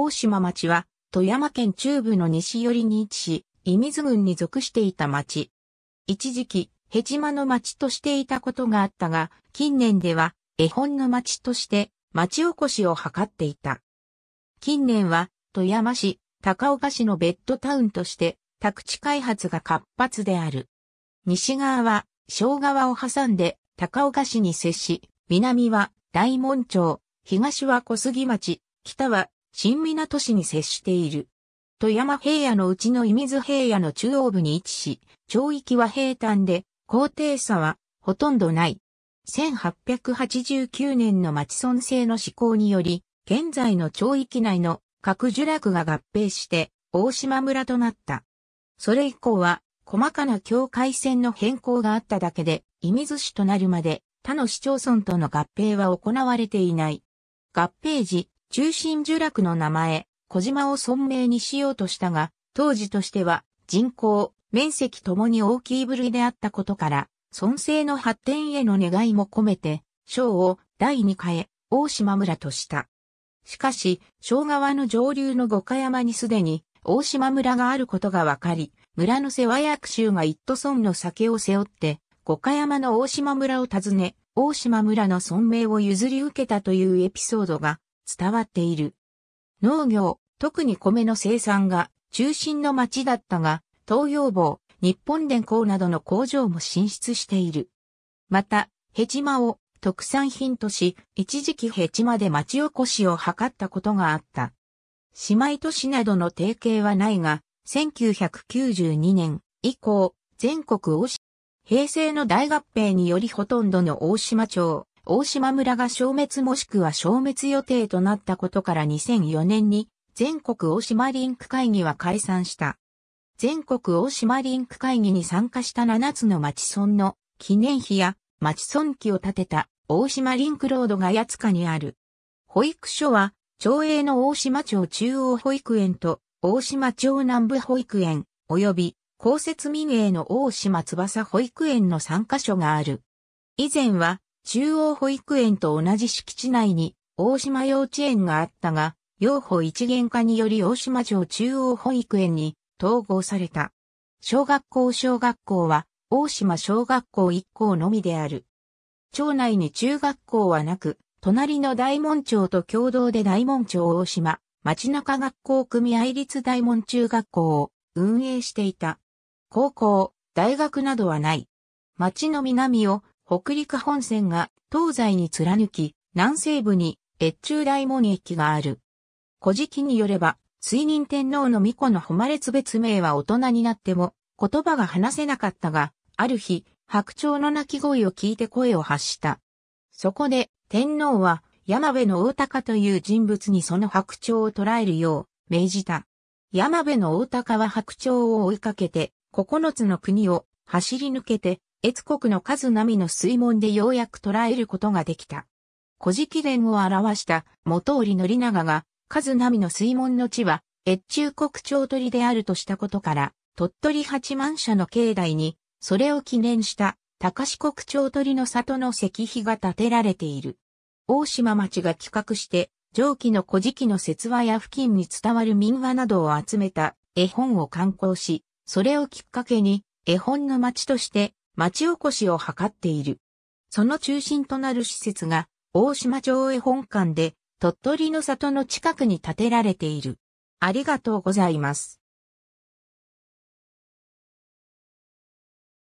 大島町は、富山県中部の西寄りに位置し、伊水郡に属していた町。一時期、ヘチマの町としていたことがあったが、近年では、絵本の町として、町おこしを図っていた。近年は、富山市、高岡市のベッドタウンとして、宅地開発が活発である。西側は、小川を挟んで、高岡市に接し、南は、大門町、東は小杉町、北は新港市に接している。富山平野のうちの伊水平野の中央部に位置し、町域は平坦で、高低差はほとんどない。1889年の町村制の施行により、現在の町域内の各聚落が合併して大島村となった。それ以降は細かな境界線の変更があっただけで、射水市となるまで他の市町村との合併は行われていない。合併時、中心聚落の名前、小島を存名にしようとしたが、当時としては人口、面積ともに大きい部類であったことから、村政の発展への願いも込めて、章を第二変え、大島村とした。しかし、昭川の上流の五箇山にすでに、大島村があることが分かり、村の世話役衆が一都村の酒を背負って、五箇山の大島村を訪ね、大島村の村名を譲り受けたというエピソードが伝わっている。農業、特に米の生産が中心の町だったが、東洋坊、日本電工などの工場も進出している。また、ヘチマを特産品とし、一時期ヘチマで町おこしを図ったことがあった。姉妹都市などの提携はないが、1992年以降、全国を平成の大合併によりほとんどの大島町、大島村が消滅もしくは消滅予定となったことから2004年に全国大島リンク会議は解散した。全国大島リンク会議に参加した7つの町村の記念碑や町村記を建てた大島リンクロードが八塚にある。保育所は町営の大島町中央保育園と大島町南部保育園及び公設民営の大島翼保育園の3カ所がある。以前は中央保育園と同じ敷地内に大島幼稚園があったが、養保一元化により大島城中央保育園に統合された。小学校小学校は大島小学校1校のみである。町内に中学校はなく、隣の大門町と共同で大門町大島、町中学校組合立大門中学校を運営していた。高校、大学などはない。町の南を北陸本線が東西に貫き、南西部に越中大門駅がある。古事記によれば、水任天皇の巫女の誉つ別名は大人になっても言葉が話せなかったが、ある日、白鳥の鳴き声を聞いて声を発した。そこで、天皇は山部の大高という人物にその白鳥を捉えるよう命じた。山部の大高は白鳥を追いかけて、九つの国を走り抜けて越国の数並みの水門でようやく捉えることができた。古事記伝を表した元織宣長が、数並みの水門の地は、越中国長鳥であるとしたことから、鳥取八万社の境内に、それを記念した高四国町鳥の里の石碑が建てられている。大島町が企画して、上記の古事記の説話や付近に伝わる民話などを集めた絵本を刊行し、それをきっかけに絵本の町として町おこしを図っている。その中心となる施設が大島町へ本館で鳥取の里の近くに建てられている。ありがとうございます。